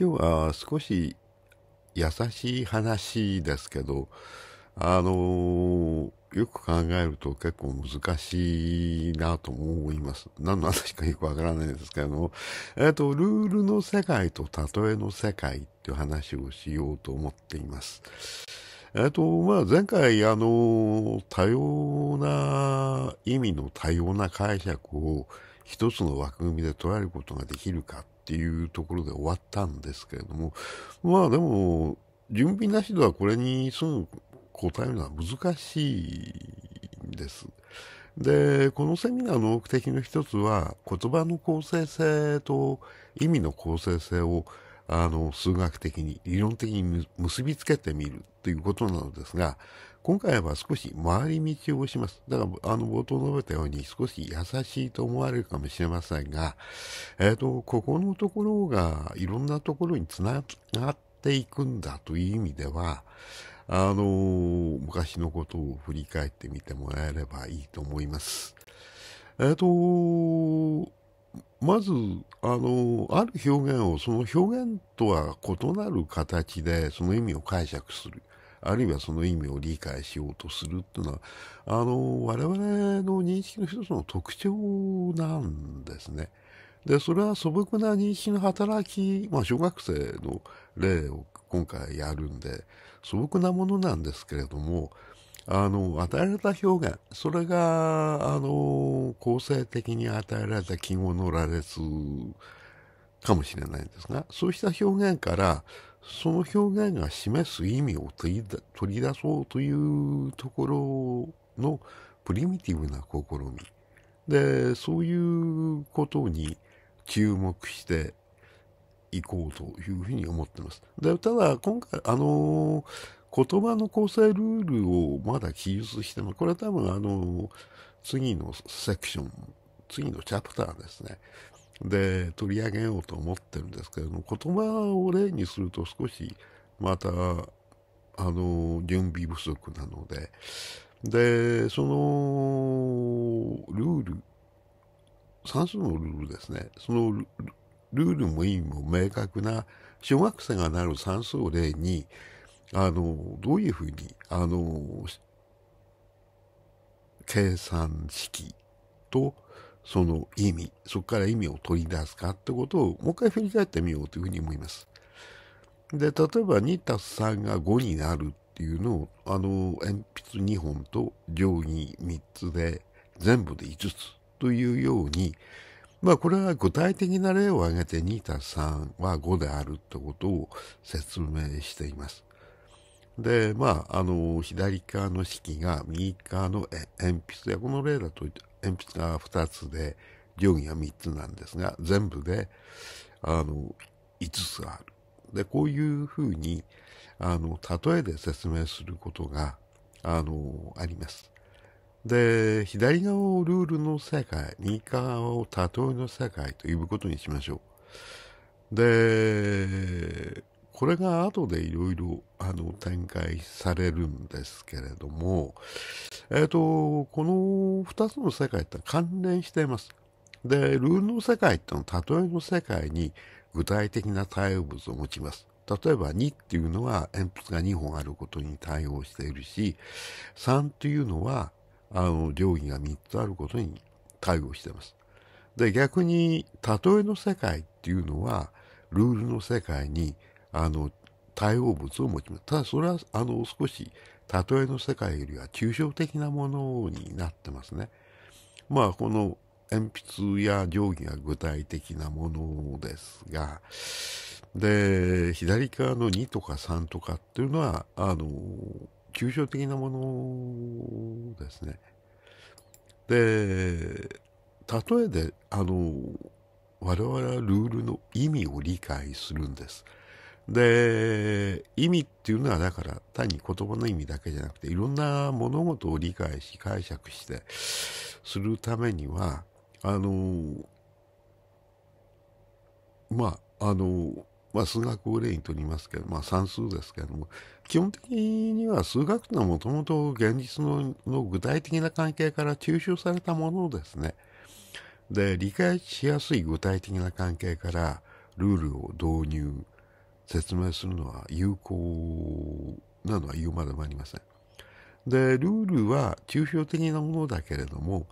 今日は少し優しい話ですけど、あのー、よく考えると結構難しいなと思います。何の話かよくわからないですけども、えっ、ー、と、ルールの世界と例えの世界っていう話をしようと思っています。えっ、ー、と、まあ、前回、あの、多様な意味の多様な解釈を一つの枠組みで捉えることができるかっていうところで終わったんですけれども、まあでも、準備なしではこれにすぐ答えるのは難しいんです。で、このセミナーの目的の一つは、言葉の構成性と意味の構成性を、あの、数学的に、理論的に結びつけてみるということなのですが、今回は少し回り道をします。だから、あの、冒頭述べたように少し優しいと思われるかもしれませんが、えっ、ー、と、ここのところがいろんなところにつながっていくんだという意味では、あの、昔のことを振り返ってみてもらえればいいと思います。えっ、ー、と、まず、あの、ある表現を、その表現とは異なる形で、その意味を解釈する。あるいはその意味を理解しようとするっていうのは、あの、我々の認識の一つの特徴なんですね。で、それは素朴な認識の働き、まあ、小学生の例を今回やるんで、素朴なものなんですけれども、あの、与えられた表現、それが、あの、構成的に与えられた記号の羅列かもしれないんですが、そうした表現から、その表現が示す意味を取り出そうというところのプリミティブな試み。で、そういうことに注目していこうというふうに思ってます。で、ただ今回、あの言葉の構成ルールをまだ記述しても、これは多分あの次のセクション、次のチャプターですね。で取り上げようと思ってるんですけれども言葉を例にすると少しまたあの準備不足なのででそのルール算数のルールですねそのルールも意味も明確な小学生がなる算数を例にあのどういうふうにあの計算式とその意味、そこから意味を取り出すかってことをもう一回振り返ってみようというふうに思います。で、例えば2たす3が5になるっていうのを、あの、鉛筆2本と定規3つで全部で5つというように、まあこれは具体的な例を挙げて2たす3は5であるってことを説明しています。で、まあ、あの、左側の式が右側の鉛筆で、この例だと鉛筆が2つで、定規が3つなんですが、全部で、あの、5つある。で、こういうふうに、あの、例えで説明することが、あの、あります。で、左側をルールの世界、右側を例えの世界と呼ぶことにしましょう。で、これが後でいろいろ展開されるんですけれども、えー、この2つの世界って関連しています。で、ルールの世界ってのは例えの世界に具体的な対応物を持ちます。例えば2っていうのは鉛筆が2本あることに対応しているし、3っていうのはあの定規が3つあることに対応しています。で、逆に例えの世界っていうのはルールの世界にあの、対応物を持ちます。ただそれは、あの、少し、例えの世界よりは抽象的なものになってますね。まあ、この鉛筆や定規が具体的なものですが、で、左側の2とか3とかっていうのは、あの、抽象的なものですね。で、例えで、あの、我々はルールの意味を理解するんです。で、意味っていうのはだから単に言葉の意味だけじゃなくていろんな物事を理解し解釈してするためには、あの、まあ、あの、まあ、数学を例にとりますけど、まあ、算数ですけれども、基本的には数学というのはもともと現実の具体的な関係から抽象されたものですね。で、理解しやすい具体的な関係からルールを導入説明するのは有効なのは言うまでもありません。で、ルールは抽象的なものだけれども、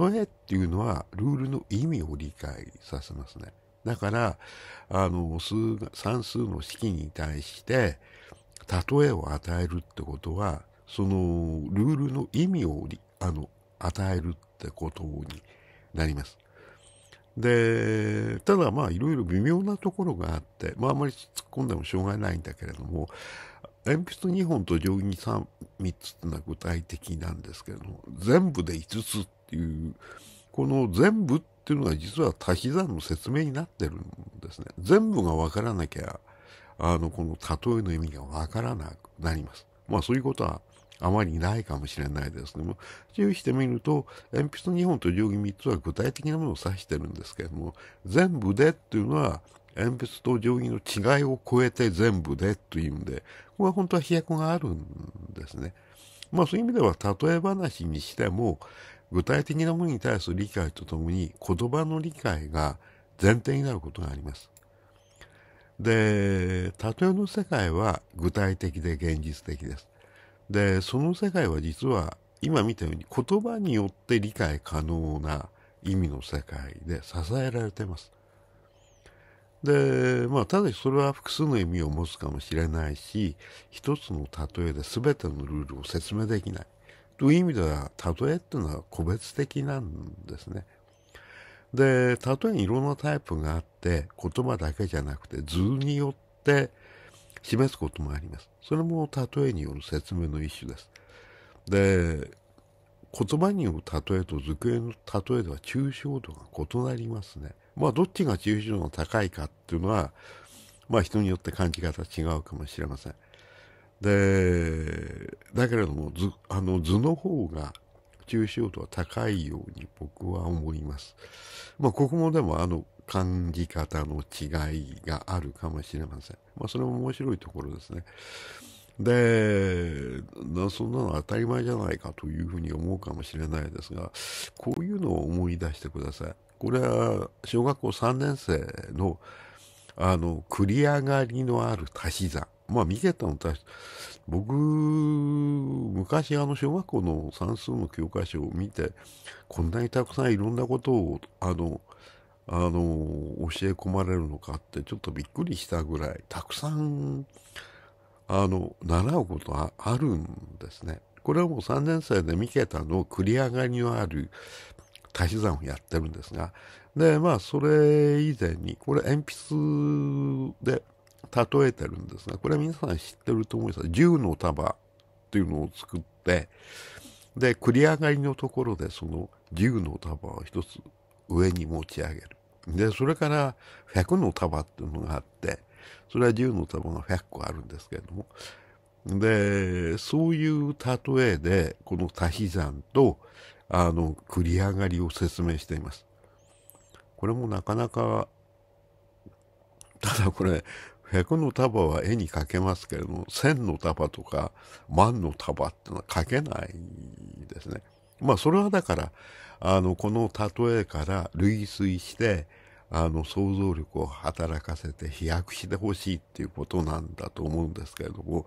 例えっていうのはルールの意味を理解させますね。だから、あの、数算数の式に対して、例えを与えるってことは、そのルールの意味をあの与えるってことになります。で、ただまあいろいろ微妙なところがあって、まああまり突っ込んでもしょうがないんだけれども、鉛筆2本と定規 3, 3つっていうのは具体的なんですけれども、全部で5つっていう、この全部っていうのが実は足し算の説明になってるんですね。全部がわからなきゃ、あの、この例えの意味がわからなくなります。まあそういうことはあまりないかもしれないですけども、注意してみると、鉛筆2本と定規3つは具体的なものを指してるんですけれども、全部でっていうのは、鉛筆と定規の違いを超えて全部でというんで、ここは本当は飛躍があるんですね。まあそういう意味では、例え話にしても、具体的なものに対する理解とともに、言葉の理解が前提になることがあります。で、例えの世界は具体的で現実的です。で、その世界は実は今見たように言葉によって理解可能な意味の世界で支えられてます。で、まあ、ただしそれは複数の意味を持つかもしれないし、一つの例えで全てのルールを説明できない。という意味では、例えっていうのは個別的なんですね。で、例えにいろんなタイプがあって、言葉だけじゃなくて図によって示すこともあります。それも例えによる説明の一種です。で、言葉による例えと図形の例えでは抽象度が異なりますね。まあ、どっちが抽象度が高いかっていうのは、まあ、人によって感じ方違うかもしれません。で、だけれども、図、あの、図の方が抽象度は高いように僕は思います。まあ、ここもでも、あの、感じ方の違いがあるかもしれません。まあ、それも面白いところですね。で、そんなの当たり前じゃないかというふうに思うかもしれないですが、こういうのを思い出してください。これは小学校3年生の、あの、繰り上がりのある足し算。まあ、見てたの足し、僕、昔あの小学校の算数の教科書を見て、こんなにたくさんいろんなことを、あの、あの教え込まれるのかってちょっとびっくりしたぐらいたくさんあの習うことはあるんですね。これはもう3年生で三桁の繰り上がりのある足し算をやってるんですが、で、まあ、それ以前に、これ鉛筆で例えてるんですが、これ皆さん知ってると思いますが、の束っていうのを作って、で、繰り上がりのところでその10の束を一つ上に持ち上げる。で、それから100の束っていうのがあって、それは10の束が100個あるんですけれども、で、そういう例えで、この多比算と、あの、繰り上がりを説明しています。これもなかなか、ただこれ、100の束は絵に描けますけれども、1000の束とか万の束ってのは描けないですね。まあそれはだから、あの、この例えから類推して、あの想像力を働かせて飛躍してほしいっていうことなんだと思うんですけれども、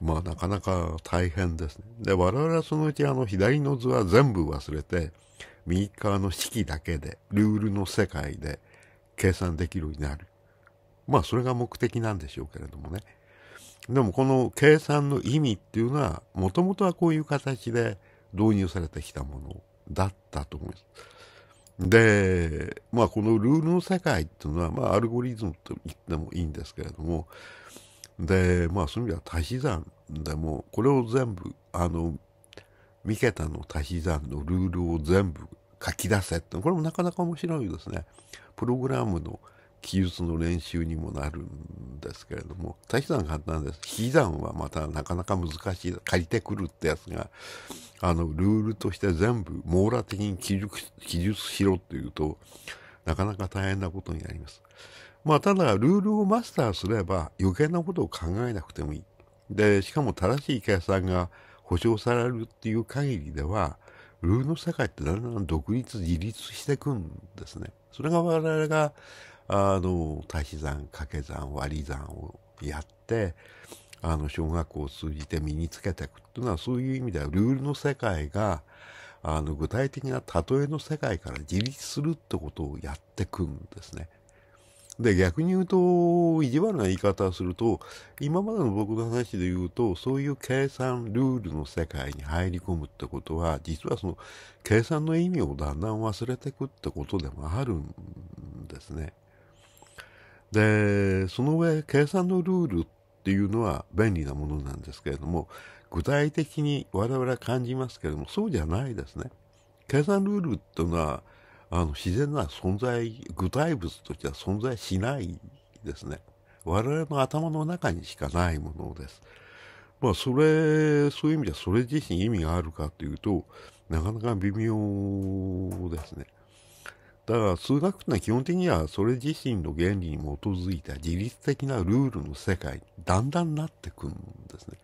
まあなかなか大変ですね。で、我々はそのうちあの左の図は全部忘れて、右側の式だけで、ルールの世界で計算できるようになる。まあそれが目的なんでしょうけれどもね。でもこの計算の意味っていうのは、もともとはこういう形で導入されてきたものだったと思います。で、まあ、このルールの世界っていうのは、まあ、アルゴリズムと言ってもいいんですけれども、で、まあ、そういう意味では足し算でも、これを全部、あの、三桁の足し算のルールを全部書き出せって、これもなかなか面白いですね。プログラムの記述の練習にもなるんですけれども足し算簡単です引き算はまたなかなか難しい借りてくるってやつがあのルールとして全部網羅的に記述記述しろっていうとなかなか大変なことになります。まあただルールをマスターすれば余計なことを考えなくてもいい。でしかも正しい計算が保証されるっていう限りではルールの世界ってだんだん独立自立していくんですね。それが我々があの、足し算、掛け算、割り算をやって、あの、小学校を通じて身につけていくっていうのは、そういう意味では、ルールの世界が、あの、具体的な例えの世界から自立するってことをやってくんですね。で、逆に言うと、意地悪な言い方をすると、今までの僕の話で言うと、そういう計算、ルールの世界に入り込むってことは、実はその、計算の意味をだんだん忘れていくってことでもあるんですね。で、その上、計算のルールっていうのは便利なものなんですけれども、具体的に我々は感じますけれども、そうじゃないですね。計算ルールっていうのは、あの、自然な存在、具体物としては存在しないですね。我々の頭の中にしかないものです。まあ、それ、そういう意味ではそれ自身意味があるかというと、なかなか微妙ですね。だから数学ってのは基本的にはそれ自身の原理に基づいた自律的なルールの世界にだんだんなってくるんですね。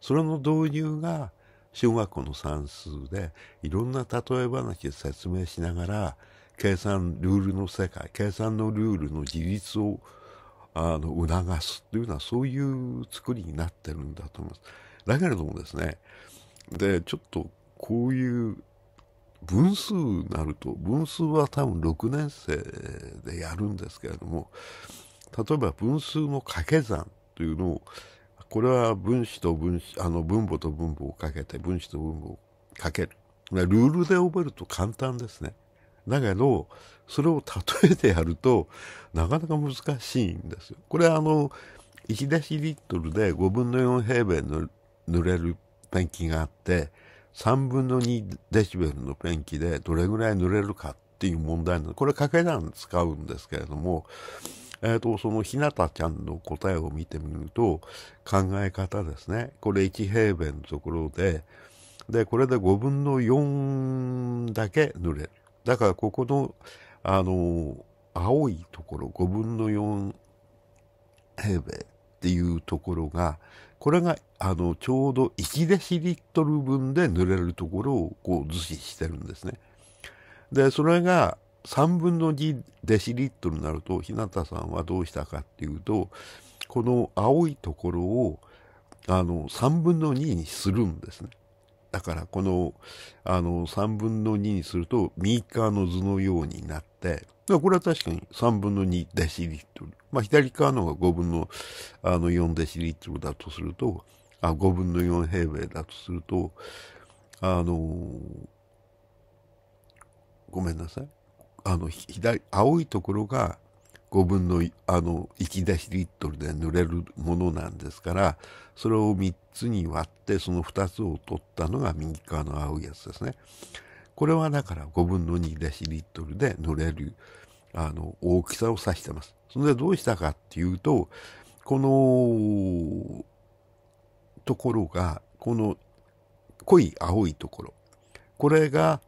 それの導入が小学校の算数でいろんな例え話で説明しながら計算ルールの世界、計算のルールの自立をあの促すというのはそういう作りになってるんだと思います。だけれどもですね、で、ちょっとこういう分数になると、分数は多分6年生でやるんですけれども、例えば分数の掛け算というのを、これは分子と分子、あの分母と分母をかけて、分子と分母をかける。ルールで覚えると簡単ですね。だけど、それを例えてやると、なかなか難しいんですよ。これはあの、1デシリットルで5分の4平米の塗れるペンキがあって、3分の2デシベルのペンキでどれぐらい塗れるかっていう問題なのこれ掛け算使うんですけれども、えーと、そのひなたちゃんの答えを見てみると考え方ですねこれ1平米のところででこれで5分の4だけ塗れるだからここのあの青いところ5分の4平米っていうところがこれがあのちょうど1デシリットル分で塗れるところをこう図示してるんですね。でそれが3分の2デシリットルになると日向さんはどうしたかっていうとこの青いところをあの3分の2にするんですね。だからこの、あの、3分の2にすると、右側の図のようになって、これは確かに3分の2デシリットル。まあ、左側のが5分のあの4デシリットルだとすると、あ、5分の4平米だとすると、あの、ごめんなさい。あの、左、青いところが5分のあのき出しリットルで塗れるものなんですからそれを3つに割ってその2つを取ったのが右側の青いやつですね。これはだから5分の2デシリットルで塗れるあの大きさを指してます。それでどうしたかっていうとこのところがこの濃い青いところこれが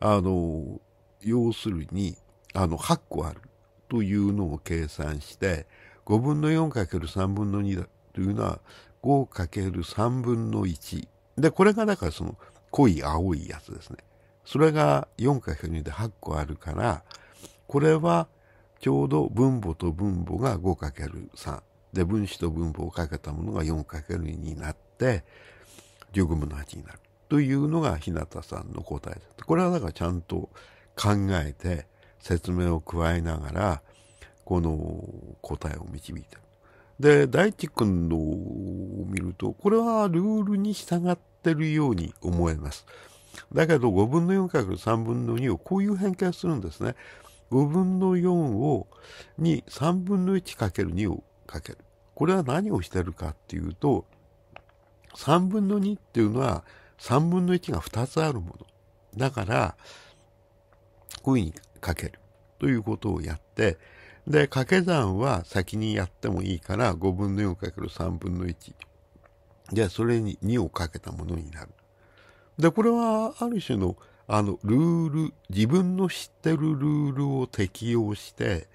あの要するにあの8個あるというのを計算して5分の4る3分の2だというのは5る3分の1でこれがだからその濃い青いやつですねそれが4る2で8個あるからこれはちょうど分母と分母が5る3で分子と分母をかけたものが4る2になって15分の8になるというのが日向さんの答えこれはだからちゃんと考えて説明を加えながら、この答えを導いてる。で、大地君のを見ると、これはルールに従ってるように思えます。だけど、5分の4かける3分の2をこういう変形するんですね。5分の4を、に3分の1かける2をかける。これは何をしてるかっていうと、3分の2っていうのは3分の1が2つあるもの。だから、こういうふうにかけるということをやって、で、掛け算は先にやってもいいから、5分の4かける3分の1。じゃあ、それに2をかけたものになる。で、これは、ある種の、あの、ルール、自分の知ってるルールを適用して、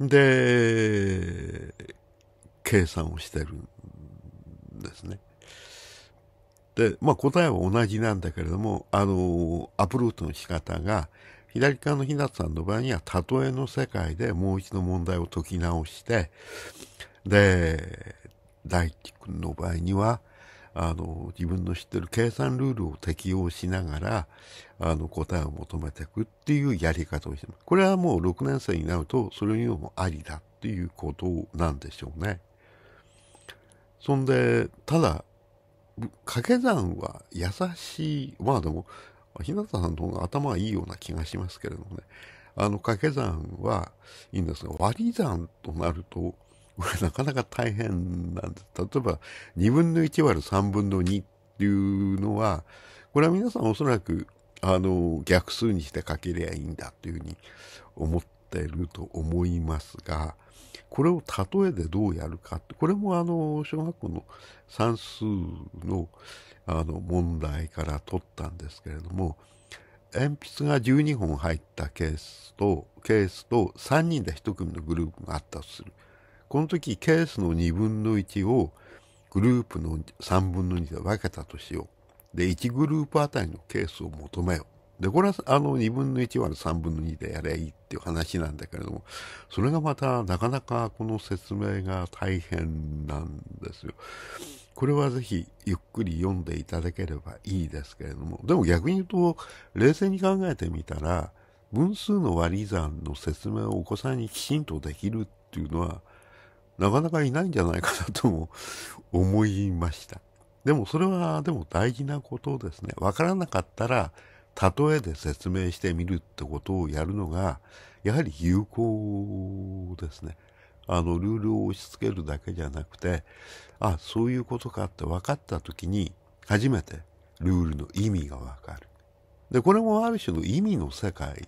で、計算をしてるんですね。で、まあ答えは同じなんだけれども、あの、アプローチの仕方が、左側の日向さんの場合には、例えの世界でもう一度問題を解き直して、で、大地君の場合には、あの、自分の知ってる計算ルールを適用しながら、あの、答えを求めていくっていうやり方をしてます。これはもう6年生になると、それにもありだっていうことなんでしょうね。そんで、ただ、掛け算は優しい。まあでも、日向さんの方が頭がいいような気がしますけれどもね、あの掛け算はいいんですが、割り算となると、これなかなか大変なんです。例えば、2分の1割る3分の2っていうのは、これは皆さんおそらく、あの、逆数にしてかけりゃいいんだというふうに思ってると思いますが、これを例えでどうやるかって、これもあの、小学校の算数の、あの問題から取ったんですけれども鉛筆が12本入ったケースとケースと3人で1組のグループがあったとするこの時ケースの2分の1をグループの3分の2で分けたとしようで1グループあたりのケースを求めようでこれはあの2分の1割3分の2でやればいいっていう話なんだけれどもそれがまたなかなかこの説明が大変なんですよ。これはぜひゆっくり読んでいただければいいですけれども、でも逆に言うと、冷静に考えてみたら、分数の割り算の説明をお子さんにきちんとできるっていうのは、なかなかいないんじゃないかなとも思いました。でもそれはでも大事なことですね。わからなかったら、例えで説明してみるってことをやるのが、やはり有効ですね。あの、ルールを押し付けるだけじゃなくて、あ、そういうことかって分かった時に、初めてルールの意味が分かる。で、これもある種の意味の世界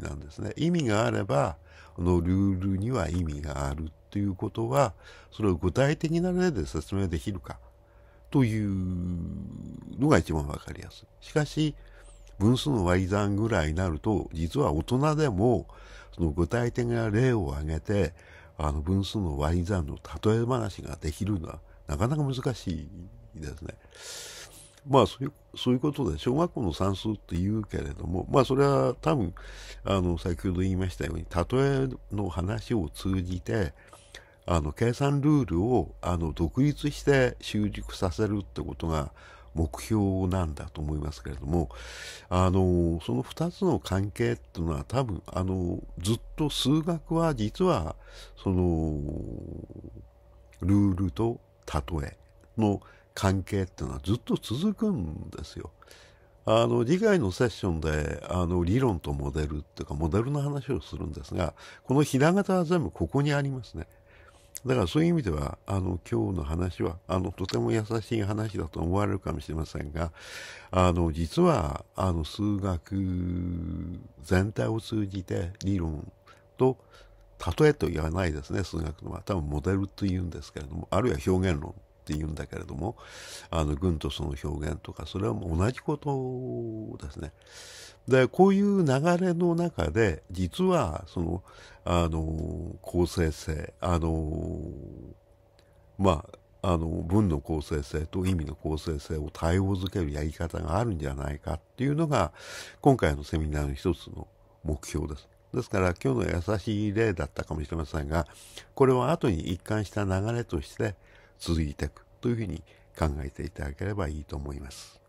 なんですね。意味があれば、このルールには意味があるということは、それを具体的な例で説明できるかというのが一番分かりやすい。しかし、分数の割り算ぐらいになると、実は大人でも、その具体的な例を挙げて、あの分数の割り算の例え話ができるのはなかなか難しいですね。まあそういうそういうことで小学校の算数って言うけれどもまあそれは多分あの先ほど言いましたように例えの話を通じてあの計算ルールをあの独立して習熟させるってことが目標なんだと思いますけれども、あの、その2つの関係っていうのは多分、あの、ずっと数学は実は、その、ルールと例えの関係っていうのはずっと続くんですよ。あの、次回のセッションで、あの、理論とモデルっていうか、モデルの話をするんですが、このひな形は全部ここにありますね。だからそういう意味では、あの、今日の話は、あの、とても優しい話だと思われるかもしれませんが、あの、実は、あの、数学全体を通じて理論と、例えと言わないですね、数学のは。多分モデルと言うんですけれども、あるいは表現論って言うんだけれども、あの、軍とその表現とか、それはもう同じことですね。で、こういう流れの中で、実は、その、あの、公正性、あの、まあ、あの文の公正性と意味の公正性を対応づけるやり方があるんじゃないかっていうのが今回のセミナーの一つの目標です。ですから今日の優しい例だったかもしれませんがこれは後に一貫した流れとして続いていくというふうに考えていただければいいと思います。